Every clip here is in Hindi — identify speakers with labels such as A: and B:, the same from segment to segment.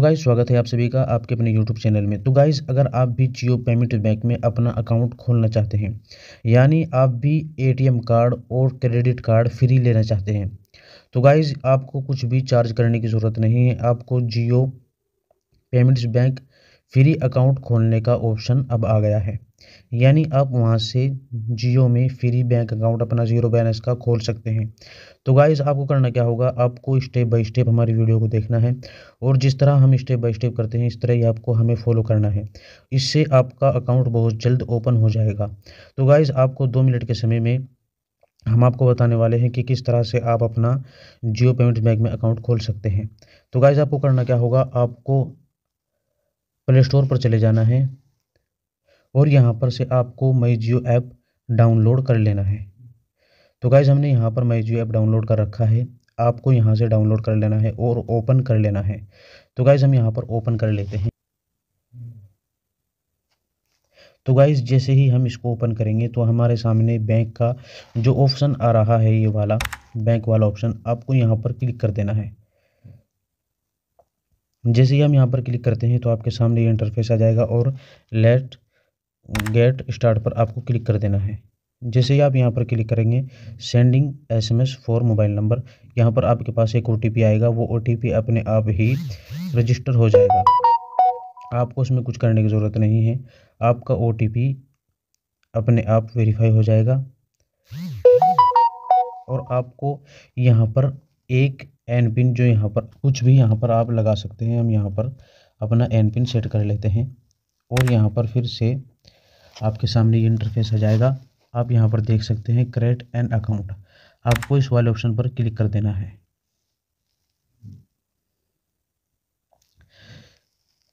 A: गाइज स्वागत है आप सभी का आपके अपने यूट्यूब चैनल में तो गाइज अगर आप भी जियो पेमेंट बैंक में अपना अकाउंट खोलना चाहते हैं यानी आप भी एटीएम कार्ड और क्रेडिट कार्ड फ्री लेना चाहते हैं तो गाइज आपको कुछ भी चार्ज करने की ज़रूरत नहीं है आपको Jio payments bank free account खोलने का ऑप्शन अब आ गया है यानी आप वहाँ से जियो में फ्री बैंक अकाउंट अपना जीरो बैलेंस का खोल सकते हैं तो गाइज़ आपको करना क्या होगा आपको स्टेप बाय स्टेप हमारी वीडियो को देखना है और जिस तरह हम स्टेप बाय स्टेप करते हैं इस तरह ही आपको हमें फॉलो करना है इससे आपका अकाउंट बहुत जल्द ओपन हो जाएगा तो गाइज़ आपको दो मिनट के समय में हम आपको बताने वाले हैं कि किस तरह से आप अपना जियो पेमेंट्स बैंक में अकाउंट खोल सकते हैं तो गाइज़ आपको करना क्या होगा आपको प्ले स्टोर पर चले जाना है और यहाँ पर से आपको मई जियो ऐप डाउनलोड कर लेना है तो गाइज़ हमने यहाँ पर मई जियो ऐप डाउनलोड कर रखा है आपको यहाँ से डाउनलोड कर लेना है और ओपन कर लेना है तो गाइज़ हम यहाँ पर ओपन कर लेते हैं तो गाइज़ जैसे ही हम इसको ओपन करेंगे तो हमारे सामने बैंक का जो ऑप्शन आ रहा है ये वाला बैंक वाला ऑप्शन आपको यहाँ पर क्लिक कर देना है जैसे ही हम यहाँ पर क्लिक करते हैं तो आपके सामने ये इंटरफेस आ जाएगा और लेट गेट स्टार्ट पर आपको क्लिक कर देना है जैसे ही आप यहाँ पर क्लिक करेंगे sending SMS for mobile number यहाँ पर आपके पास एक ओ आएगा वो ओ अपने आप ही रजिस्टर हो जाएगा आपको उसमें कुछ करने की ज़रूरत नहीं है आपका ओ अपने आप वेरीफाई हो जाएगा और आपको यहाँ पर एक एन पिन जो यहाँ पर कुछ भी यहाँ पर आप लगा सकते हैं हम यहाँ पर अपना एन पिन सेट कर लेते हैं और यहाँ पर फिर से आपके सामने ये इंटरफेस आ जाएगा आप यहाँ पर देख सकते हैं क्रेडिट एंड अकाउंट आपको इस वाले ऑप्शन पर क्लिक कर देना है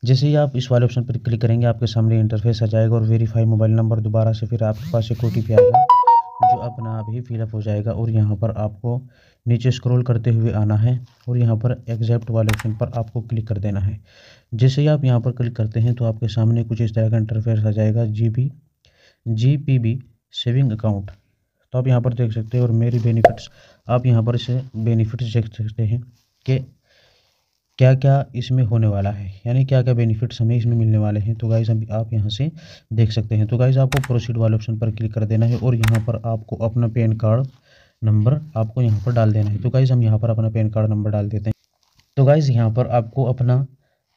A: जैसे ही आप इस वाले ऑप्शन पर क्लिक करेंगे आपके सामने इंटरफेस आ जाएगा और वेरीफाई मोबाइल नंबर दोबारा से फिर आपके पास एक ओ आएगा जो अपना आप ही फिलअप हो जाएगा और यहाँ पर आपको नीचे स्क्रॉल करते हुए आना है और यहाँ पर एग्जैप्ट वाले ऑप्शन पर आपको क्लिक कर देना है जैसे ही आप यहाँ पर क्लिक करते हैं तो आपके सामने कुछ इस तरह का इंटरफेस आ जाएगा जी बी जी सेविंग अकाउंट तो आप यहाँ पर देख सकते हैं और मेरी बेनिफिट्स आप यहाँ पर इसे बेनिफिट्स देख सकते हैं कि क्या क्या इसमें होने वाला है यानी क्या क्या बेनिफिट्स हमें इसमें मिलने वाले हैं तो गाइज़ हम आप यहाँ से देख सकते हैं तो गाइज़ आपको प्रोसीड वाले ऑप्शन पर क्लिक कर देना है और यहाँ पर आपको अपना पैन कार्ड नंबर आपको यहाँ पर डाल देना है तो गाइज़ हम यहाँ पर अपना पैन कार्ड नंबर डाल देते हैं तो गाइज़ यहाँ पर आपको अपना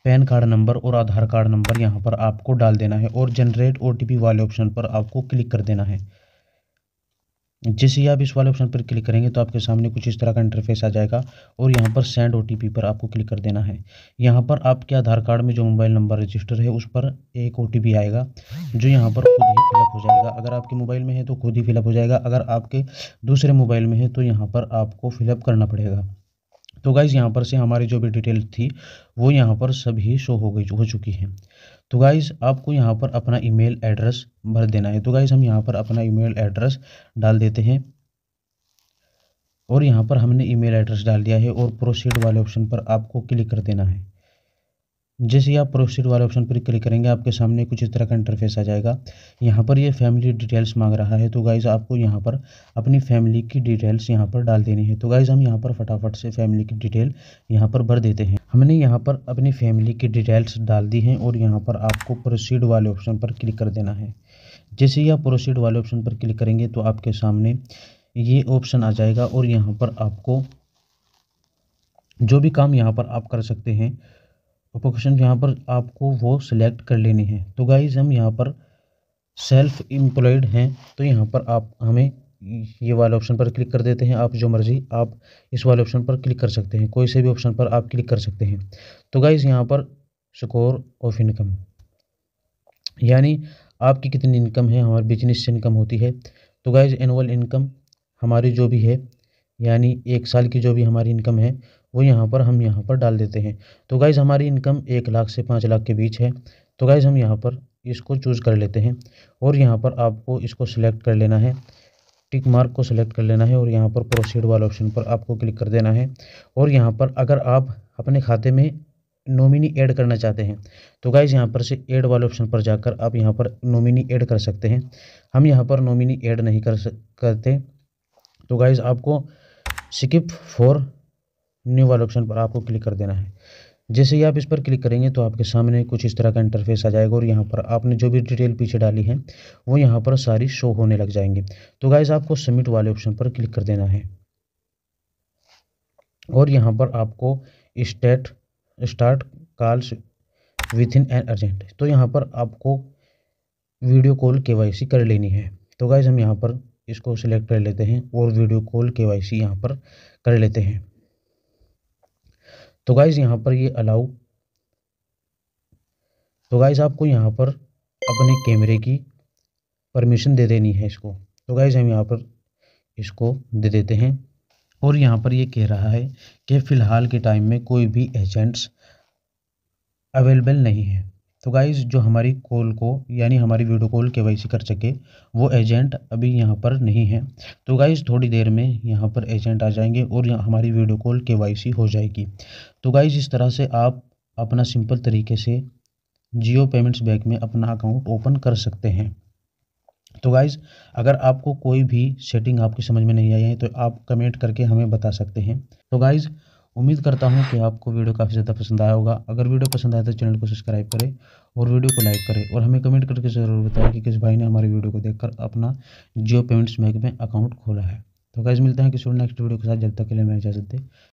A: पैन कार्ड नंबर और आधार कार्ड नंबर यहाँ पर आपको डाल देना है और जनरेट ओ वाले ऑप्शन पर आपको क्लिक कर देना है जैसे ही आप इस वाले ऑप्शन पर क्लिक करेंगे तो आपके सामने कुछ इस तरह का इंटरफेस आ जाएगा और यहाँ पर सेंड ओ पर आपको क्लिक कर देना है यहाँ पर आपके आधार कार्ड में जो मोबाइल नंबर रजिस्टर है उस पर एक ओ आएगा जो यहाँ पर खुद ही फिलअप हो जाएगा अगर आपके मोबाइल में है तो खुद ही फिलअप हो जाएगा अगर आपके दूसरे मोबाइल में है तो यहाँ पर आपको फिलअप करना पड़ेगा तो गाइज़ यहाँ पर से हमारी जो भी डिटेल थी वो यहाँ पर सभी शो हो गई हो चुकी है तो गाइज़ आपको यहाँ पर अपना ईमेल एड्रेस भर देना है तो गाइज़ हम यहाँ पर अपना ईमेल एड्रेस डाल देते हैं और यहाँ पर हमने ईमेल एड्रेस डाल दिया है और प्रोसीड वाले ऑप्शन पर आपको क्लिक कर देना है जैसे ही आप प्रोसीड वाले ऑप्शन पर क्लिक करेंगे आपके सामने कुछ इस तरह का इंटरफेस आ जाएगा यहाँ पर ये फैमिली डिटेल्स मांग रहा है तो गाइज़ आपको यहाँ पर अपनी फैमिली की डिटेल्स यहाँ पर डाल देनी है तो गाइज़ हम यहाँ पर फटाफट से फैमिली की डिटेल यहाँ पर भर देते हैं हमने यहाँ पर अपनी फैमिली की डिटेल्स डाल दी हैं और यहाँ पर आपको प्रोसीड वाले ऑप्शन पर क्लिक कर देना है जैसे ही आप प्रोसीड वाले ऑप्शन पर क्लिक करेंगे तो आपके सामने ये ऑप्शन आ जाएगा और यहाँ पर आपको जो भी काम यहाँ पर आप कर सकते हैं प्रोफेशन यहाँ पर आपको वो सिलेक्ट कर लेनी है तो गाइज़ हम यहाँ पर सेल्फ एम्प्लॉयड हैं तो यहाँ पर आप हमें ये वाले ऑप्शन पर क्लिक कर देते हैं आप जो मर्ज़ी आप इस वाले ऑप्शन पर क्लिक कर सकते हैं कोई से भी ऑप्शन पर आप क्लिक कर सकते हैं तो गाइज़ यहाँ पर स्कोर ऑफ इनकम यानी आपकी कितनी इनकम है हमारे बिजनेस से इनकम होती है तो गाइज एनुअल इनकम हमारी जो भी है यानी एक साल की जो भी हमारी इनकम है वो यहाँ पर हम यहाँ पर डाल देते हैं तो गाइज़ हमारी इनकम एक लाख से पाँच लाख के बीच है तो गाइज़ हम यहाँ पर इसको चूज़ कर लेते हैं और यहाँ पर आपको इसको सिलेक्ट कर लेना है टिक मार्क को सिलेक्ट कर लेना है और यहाँ पर प्रोसीड वाले ऑप्शन पर आपको क्लिक कर देना है और यहाँ पर अगर आप अपने खाते में नॉमिनी ऐड करना चाहते हैं तो गाइज़ यहाँ पर से ऐड वाले ऑप्शन पर जाकर आप यहाँ पर नॉमिनी ऐड कर सकते हैं हम यहाँ पर नॉमिनी ऐड नहीं कर करते तो गाइज़ आपको स्किप फॉर न्यू वाले ऑप्शन पर आपको क्लिक कर देना है जैसे ही आप इस पर क्लिक करेंगे तो आपके सामने कुछ इस तरह का इंटरफेस आ जाएगा और यहाँ पर आपने जो भी डिटेल पीछे डाली है वो यहाँ पर सारी शो होने लग जाएंगी तो गाइज आपको सबमिट वाले ऑप्शन पर क्लिक कर देना है और यहाँ पर आपको state start calls within an urgent तो यहाँ पर आपको वीडियो कॉल के कर लेनी है तो गाइज हम यहाँ पर इसको सिलेक्ट कर लेते हैं और video call K Y C यहाँ पर कर लेते हैं तो गाइज़ यहाँ पर ये अलाउ तो गाइज़ आपको यहाँ पर अपने कैमरे की परमिशन दे देनी है इसको तो गाइज़ हम यहाँ पर इसको दे देते हैं और यहाँ पर ये यह कह रहा है कि फ़िलहाल के टाइम में कोई भी एजेंट्स अवेलेबल नहीं है तो गाइज़ जो हमारी कॉल को यानी हमारी वीडियो कॉल के वाई कर सके वो एजेंट अभी यहाँ पर नहीं है तो गाइज़ थोड़ी देर में यहाँ पर एजेंट आ जाएंगे और हमारी वीडियो कॉल के वाई हो जाएगी तो गाइज़ इस तरह से आप अपना सिंपल तरीके से जियो पेमेंट्स बैंक में अपना अकाउंट ओपन कर सकते हैं तो गाइज़ अगर आपको कोई भी सेटिंग आपकी समझ में नहीं आई है तो आप कमेंट करके हमें बता सकते हैं तो गाइज़ उम्मीद करता हूँ कि आपको वीडियो काफ़ी ज़्यादा पसंद आया होगा अगर वीडियो पसंद आए तो चैनल को सब्सक्राइब करें और वीडियो को लाइक करें और हमें कमेंट करके ज़रूर बताएं कि किस भाई ने हमारी वीडियो को देखकर अपना जियो पेमेंट्स बैंक में अकाउंट खोला है तो गैस मिलते हैं किसी नेक्स्ट वीडियो के साथ जब तक के लिए मैं इजाजत दे